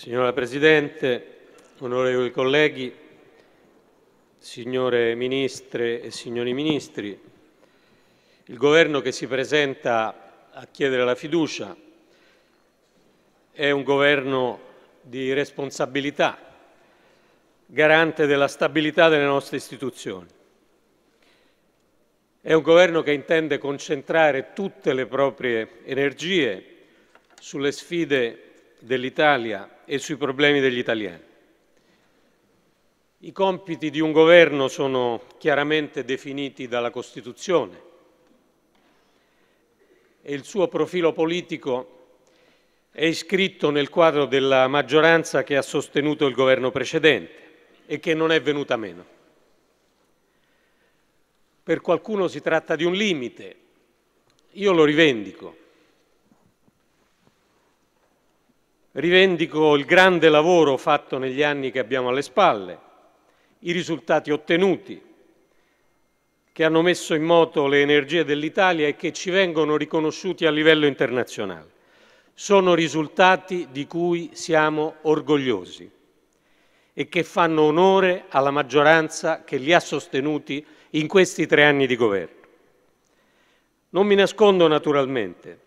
Signora Presidente, onorevoli colleghi, signore Ministre e signori Ministri, il Governo che si presenta a chiedere la fiducia è un Governo di responsabilità, garante della stabilità delle nostre istituzioni. È un Governo che intende concentrare tutte le proprie energie sulle sfide dell'Italia e sui problemi degli italiani. I compiti di un governo sono chiaramente definiti dalla Costituzione e il suo profilo politico è iscritto nel quadro della maggioranza che ha sostenuto il governo precedente e che non è venuta meno. Per qualcuno si tratta di un limite, io lo rivendico, Rivendico il grande lavoro fatto negli anni che abbiamo alle spalle, i risultati ottenuti, che hanno messo in moto le energie dell'Italia e che ci vengono riconosciuti a livello internazionale. Sono risultati di cui siamo orgogliosi e che fanno onore alla maggioranza che li ha sostenuti in questi tre anni di governo. Non mi nascondo naturalmente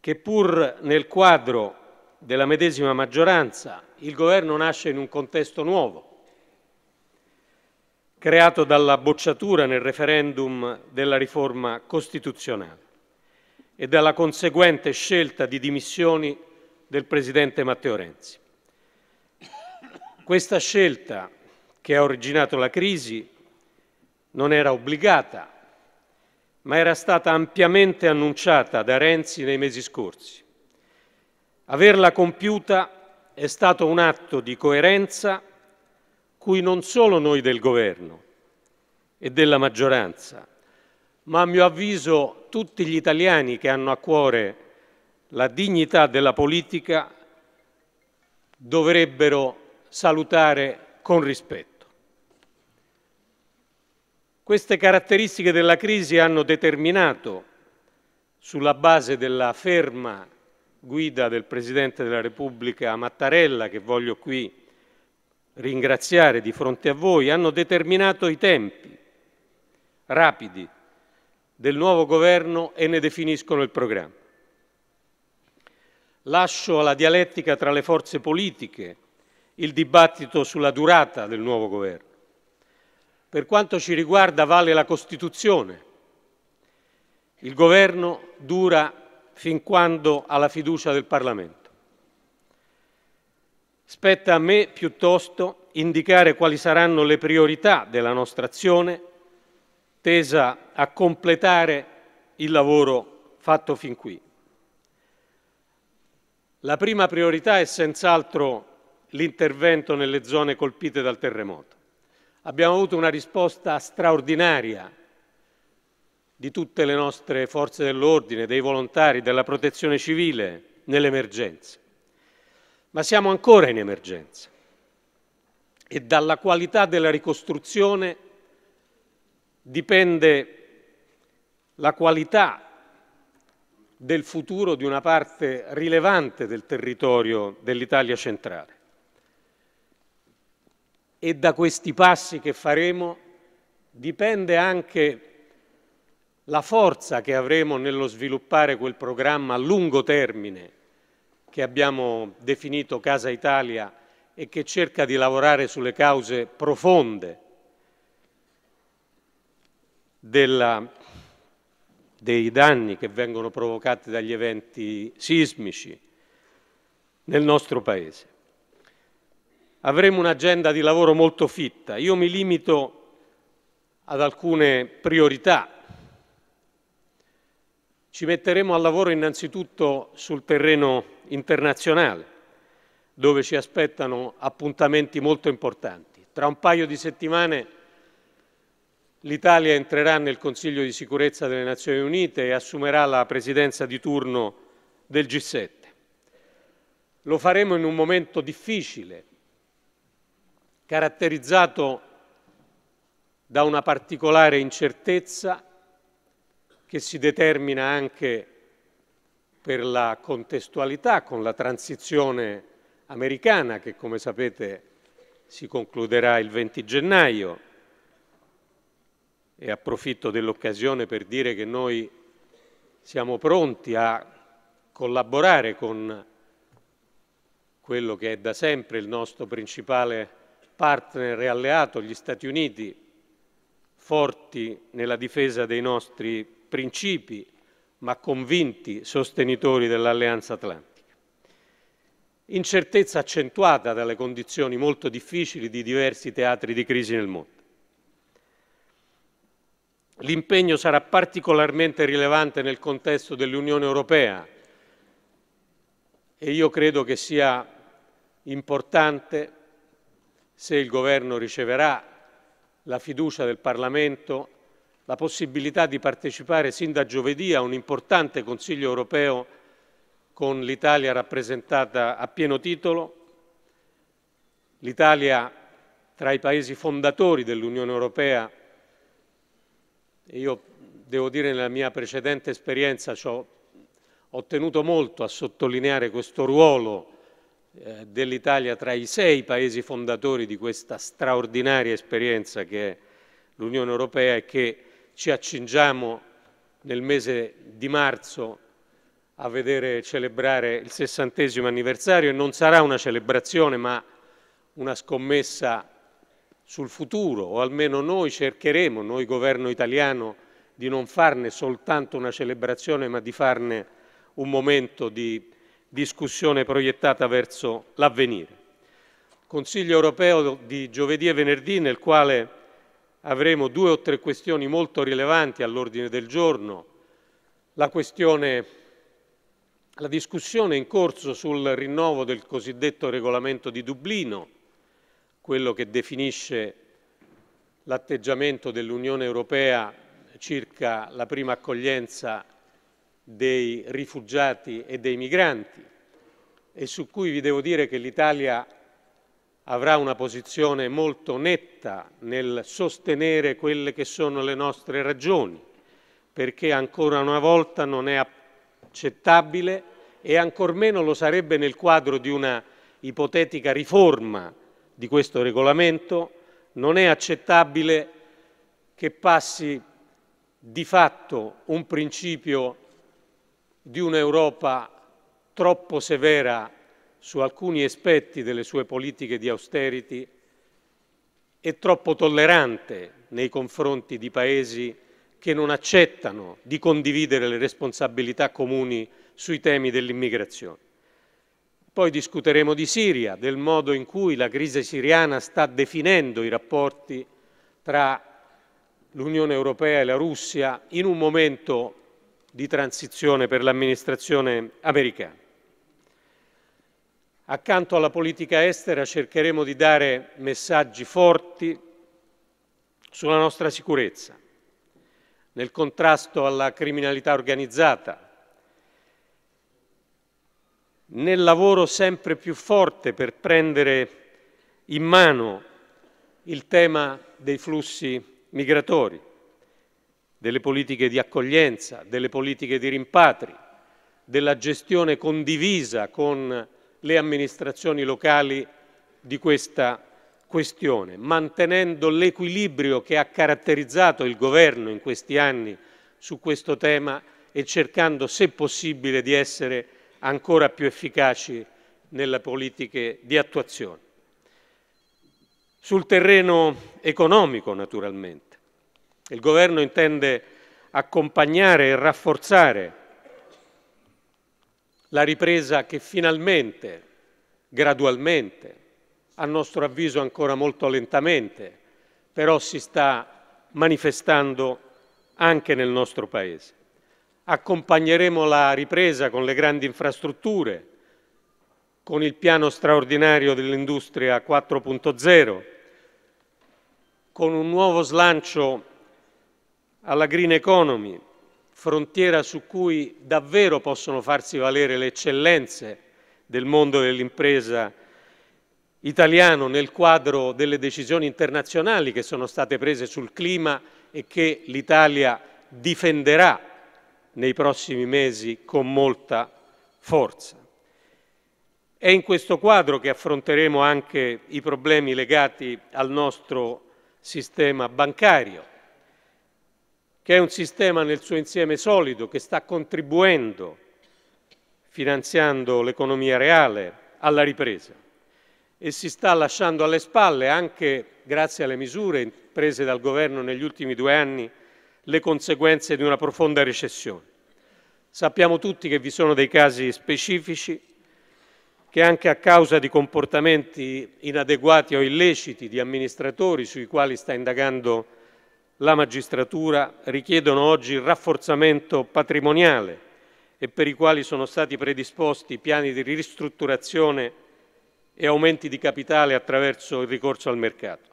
che pur nel quadro della medesima maggioranza, il governo nasce in un contesto nuovo, creato dalla bocciatura nel referendum della riforma costituzionale e dalla conseguente scelta di dimissioni del Presidente Matteo Renzi. Questa scelta che ha originato la crisi non era obbligata, ma era stata ampiamente annunciata da Renzi nei mesi scorsi Averla compiuta è stato un atto di coerenza cui non solo noi del governo e della maggioranza, ma a mio avviso tutti gli italiani che hanno a cuore la dignità della politica dovrebbero salutare con rispetto. Queste caratteristiche della crisi hanno determinato, sulla base della ferma guida del Presidente della Repubblica Mattarella, che voglio qui ringraziare di fronte a voi, hanno determinato i tempi rapidi del nuovo governo e ne definiscono il programma. Lascio alla dialettica tra le forze politiche il dibattito sulla durata del nuovo governo. Per quanto ci riguarda vale la Costituzione. Il governo dura fin quando ha la fiducia del Parlamento. Spetta a me piuttosto indicare quali saranno le priorità della nostra azione tesa a completare il lavoro fatto fin qui. La prima priorità è senz'altro l'intervento nelle zone colpite dal terremoto. Abbiamo avuto una risposta straordinaria di tutte le nostre forze dell'ordine, dei volontari, della protezione civile nell'emergenza. Ma siamo ancora in emergenza e dalla qualità della ricostruzione dipende la qualità del futuro di una parte rilevante del territorio dell'Italia centrale. E da questi passi che faremo dipende anche la forza che avremo nello sviluppare quel programma a lungo termine che abbiamo definito Casa Italia e che cerca di lavorare sulle cause profonde della, dei danni che vengono provocati dagli eventi sismici nel nostro Paese. Avremo un'agenda di lavoro molto fitta. Io mi limito ad alcune priorità ci metteremo al lavoro innanzitutto sul terreno internazionale, dove ci aspettano appuntamenti molto importanti. Tra un paio di settimane l'Italia entrerà nel Consiglio di sicurezza delle Nazioni Unite e assumerà la presidenza di turno del G7. Lo faremo in un momento difficile, caratterizzato da una particolare incertezza che si determina anche per la contestualità con la transizione americana che, come sapete, si concluderà il 20 gennaio e approfitto dell'occasione per dire che noi siamo pronti a collaborare con quello che è da sempre il nostro principale partner e alleato, gli Stati Uniti, forti nella difesa dei nostri principi, ma convinti sostenitori dell'Alleanza Atlantica. Incertezza accentuata dalle condizioni molto difficili di diversi teatri di crisi nel mondo. L'impegno sarà particolarmente rilevante nel contesto dell'Unione Europea e io credo che sia importante se il Governo riceverà la fiducia del Parlamento la possibilità di partecipare sin da giovedì a un importante Consiglio europeo con l'Italia rappresentata a pieno titolo, l'Italia tra i paesi fondatori dell'Unione Europea. Io devo dire nella mia precedente esperienza ho tenuto molto a sottolineare questo ruolo eh, dell'Italia tra i sei paesi fondatori di questa straordinaria esperienza che è l'Unione Europea e che ci accingiamo nel mese di marzo a vedere celebrare il sessantesimo anniversario e non sarà una celebrazione ma una scommessa sul futuro o almeno noi cercheremo, noi governo italiano, di non farne soltanto una celebrazione ma di farne un momento di discussione proiettata verso l'avvenire. Consiglio europeo di giovedì e venerdì nel quale avremo due o tre questioni molto rilevanti all'ordine del giorno. La, la discussione in corso sul rinnovo del cosiddetto regolamento di Dublino, quello che definisce l'atteggiamento dell'Unione Europea circa la prima accoglienza dei rifugiati e dei migranti e su cui vi devo dire che l'Italia avrà una posizione molto netta nel sostenere quelle che sono le nostre ragioni, perché ancora una volta non è accettabile e ancor meno lo sarebbe nel quadro di una ipotetica riforma di questo regolamento, non è accettabile che passi di fatto un principio di un'Europa troppo severa su alcuni aspetti delle sue politiche di austerity è troppo tollerante nei confronti di paesi che non accettano di condividere le responsabilità comuni sui temi dell'immigrazione. Poi discuteremo di Siria, del modo in cui la crisi siriana sta definendo i rapporti tra l'Unione Europea e la Russia in un momento di transizione per l'amministrazione americana. Accanto alla politica estera cercheremo di dare messaggi forti sulla nostra sicurezza, nel contrasto alla criminalità organizzata, nel lavoro sempre più forte per prendere in mano il tema dei flussi migratori, delle politiche di accoglienza, delle politiche di rimpatri, della gestione condivisa con le amministrazioni locali di questa questione, mantenendo l'equilibrio che ha caratterizzato il governo in questi anni su questo tema e cercando, se possibile, di essere ancora più efficaci nelle politiche di attuazione. Sul terreno economico, naturalmente, il governo intende accompagnare e rafforzare la ripresa che finalmente, gradualmente, a nostro avviso ancora molto lentamente, però si sta manifestando anche nel nostro Paese. Accompagneremo la ripresa con le grandi infrastrutture, con il piano straordinario dell'industria 4.0, con un nuovo slancio alla green economy, frontiera su cui davvero possono farsi valere le eccellenze del mondo dell'impresa italiano nel quadro delle decisioni internazionali che sono state prese sul clima e che l'Italia difenderà nei prossimi mesi con molta forza. È in questo quadro che affronteremo anche i problemi legati al nostro sistema bancario che è un sistema nel suo insieme solido, che sta contribuendo, finanziando l'economia reale, alla ripresa e si sta lasciando alle spalle, anche grazie alle misure prese dal governo negli ultimi due anni, le conseguenze di una profonda recessione. Sappiamo tutti che vi sono dei casi specifici che anche a causa di comportamenti inadeguati o illeciti di amministratori sui quali sta indagando la magistratura richiedono oggi il rafforzamento patrimoniale e per i quali sono stati predisposti piani di ristrutturazione e aumenti di capitale attraverso il ricorso al mercato.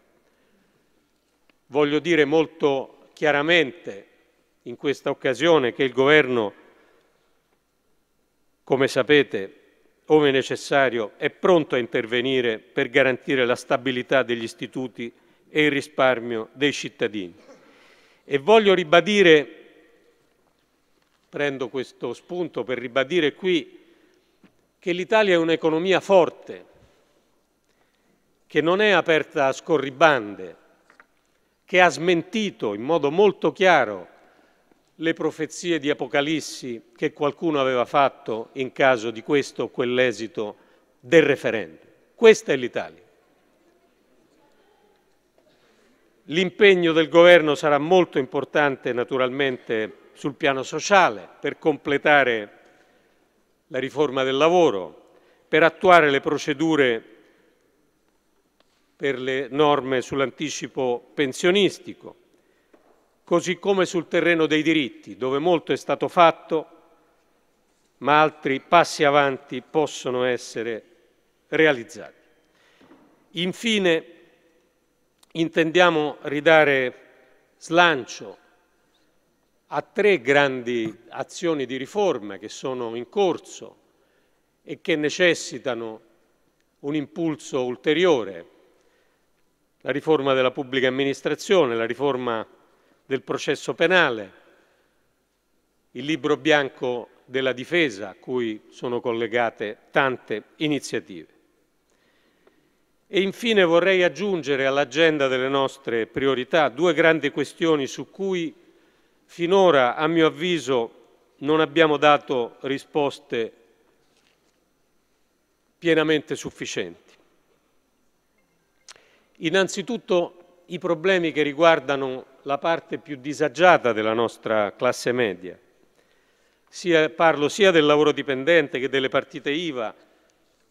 Voglio dire molto chiaramente in questa occasione che il Governo, come sapete, ove necessario, è pronto a intervenire per garantire la stabilità degli istituti e il risparmio dei cittadini. E voglio ribadire, prendo questo spunto per ribadire qui, che l'Italia è un'economia forte, che non è aperta a scorribande, che ha smentito in modo molto chiaro le profezie di Apocalissi che qualcuno aveva fatto in caso di questo o quell'esito del referendum. Questa è l'Italia. L'impegno del governo sarà molto importante naturalmente sul piano sociale per completare la riforma del lavoro, per attuare le procedure per le norme sull'anticipo pensionistico, così come sul terreno dei diritti, dove molto è stato fatto, ma altri passi avanti possono essere realizzati. Infine, intendiamo ridare slancio a tre grandi azioni di riforma che sono in corso e che necessitano un impulso ulteriore. La riforma della pubblica amministrazione, la riforma del processo penale, il libro bianco della difesa a cui sono collegate tante iniziative. E infine vorrei aggiungere all'agenda delle nostre priorità due grandi questioni su cui finora, a mio avviso, non abbiamo dato risposte pienamente sufficienti. Innanzitutto i problemi che riguardano la parte più disagiata della nostra classe media. Sia, parlo sia del lavoro dipendente che delle partite IVA,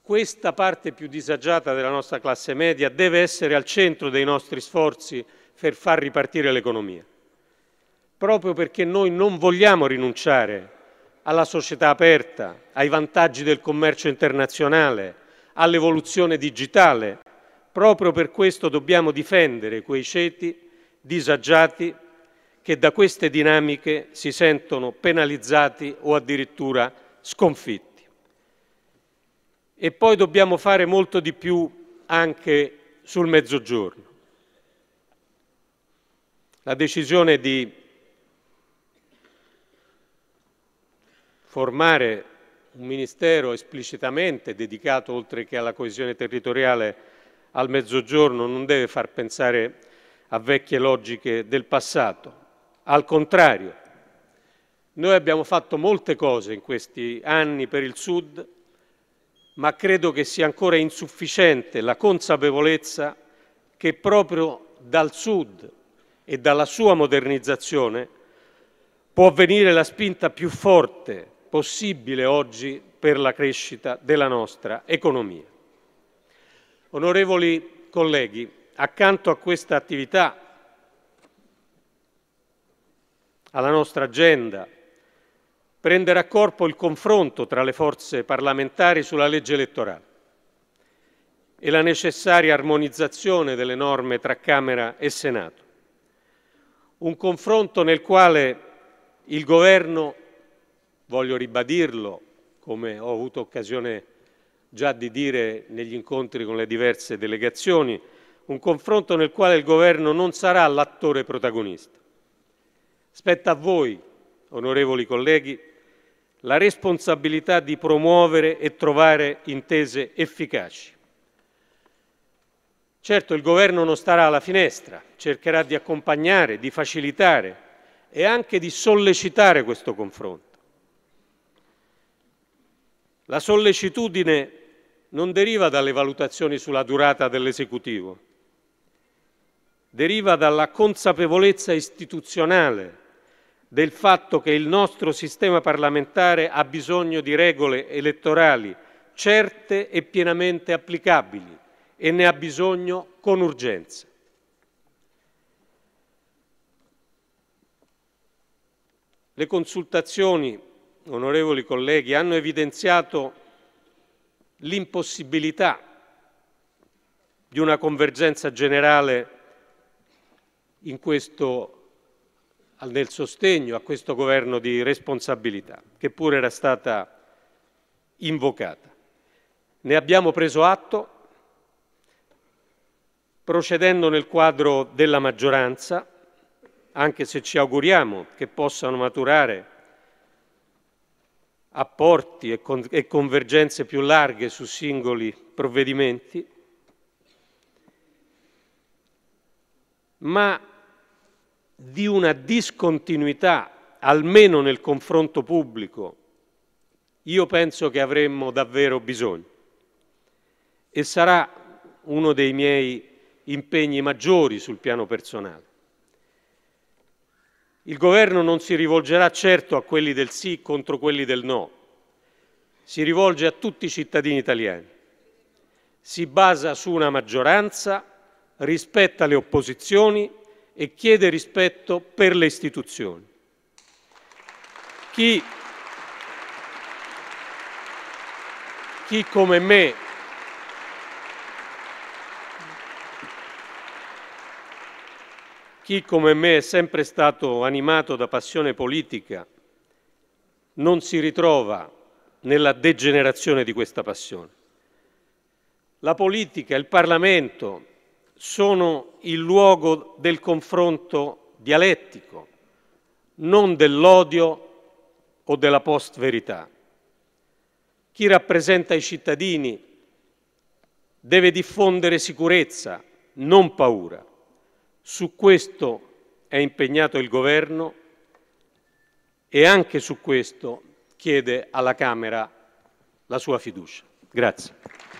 questa parte più disagiata della nostra classe media deve essere al centro dei nostri sforzi per far ripartire l'economia, proprio perché noi non vogliamo rinunciare alla società aperta, ai vantaggi del commercio internazionale, all'evoluzione digitale. Proprio per questo dobbiamo difendere quei ceti disagiati che da queste dinamiche si sentono penalizzati o addirittura sconfitti e poi dobbiamo fare molto di più anche sul mezzogiorno. La decisione di formare un ministero esplicitamente dedicato, oltre che alla coesione territoriale, al mezzogiorno non deve far pensare a vecchie logiche del passato. Al contrario, noi abbiamo fatto molte cose in questi anni per il Sud ma credo che sia ancora insufficiente la consapevolezza che proprio dal Sud e dalla sua modernizzazione può venire la spinta più forte possibile oggi per la crescita della nostra economia. Onorevoli colleghi, accanto a questa attività, alla nostra agenda, prenderà a corpo il confronto tra le forze parlamentari sulla legge elettorale e la necessaria armonizzazione delle norme tra Camera e Senato. Un confronto nel quale il Governo, voglio ribadirlo, come ho avuto occasione già di dire negli incontri con le diverse delegazioni, un confronto nel quale il Governo non sarà l'attore protagonista. Spetta a voi, onorevoli colleghi, la responsabilità di promuovere e trovare intese efficaci. Certo, il governo non starà alla finestra, cercherà di accompagnare, di facilitare e anche di sollecitare questo confronto. La sollecitudine non deriva dalle valutazioni sulla durata dell'esecutivo, deriva dalla consapevolezza istituzionale del fatto che il nostro sistema parlamentare ha bisogno di regole elettorali certe e pienamente applicabili e ne ha bisogno con urgenza. Le consultazioni, onorevoli colleghi, hanno evidenziato l'impossibilità di una convergenza generale in questo nel sostegno a questo governo di responsabilità, che pure era stata invocata. Ne abbiamo preso atto procedendo nel quadro della maggioranza, anche se ci auguriamo che possano maturare apporti e, con e convergenze più larghe su singoli provvedimenti, ma di una discontinuità, almeno nel confronto pubblico, io penso che avremmo davvero bisogno. E sarà uno dei miei impegni maggiori sul piano personale. Il governo non si rivolgerà certo a quelli del sì contro quelli del no, si rivolge a tutti i cittadini italiani, si basa su una maggioranza, rispetta le opposizioni e chiede rispetto per le istituzioni. Chi, chi come me chi come me è sempre stato animato da passione politica non si ritrova nella degenerazione di questa passione. La politica, il Parlamento, sono il luogo del confronto dialettico, non dell'odio o della post-verità. Chi rappresenta i cittadini deve diffondere sicurezza, non paura. Su questo è impegnato il governo e anche su questo chiede alla Camera la sua fiducia. Grazie.